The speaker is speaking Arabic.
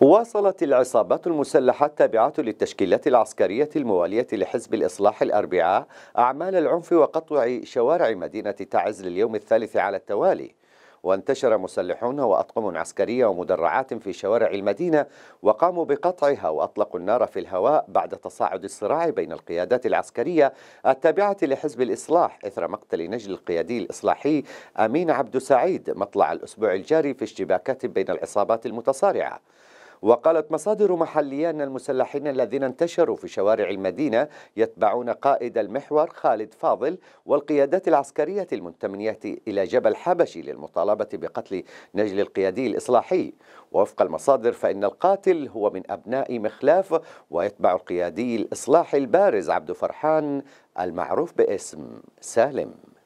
واصلت العصابات المسلحة التابعة للتشكيلات العسكرية الموالية لحزب الإصلاح الأربعاء أعمال العنف وقطع شوارع مدينة تعز لليوم الثالث على التوالي وانتشر مسلحون وأطقم عسكرية ومدرعات في شوارع المدينة وقاموا بقطعها وأطلقوا النار في الهواء بعد تصاعد الصراع بين القيادات العسكرية التابعة لحزب الإصلاح إثر مقتل نجل القيادي الإصلاحي أمين عبد سعيد مطلع الأسبوع الجاري في اشتباكات بين العصابات المتصارعة وقالت مصادر محلية أن المسلحين الذين انتشروا في شوارع المدينة يتبعون قائد المحور خالد فاضل والقيادات العسكرية المنتمية إلى جبل حبشي للمطالبة بقتل نجل القيادي الإصلاحي ووفق المصادر فإن القاتل هو من أبناء مخلاف ويتبع القيادي الإصلاحي البارز عبد فرحان المعروف باسم سالم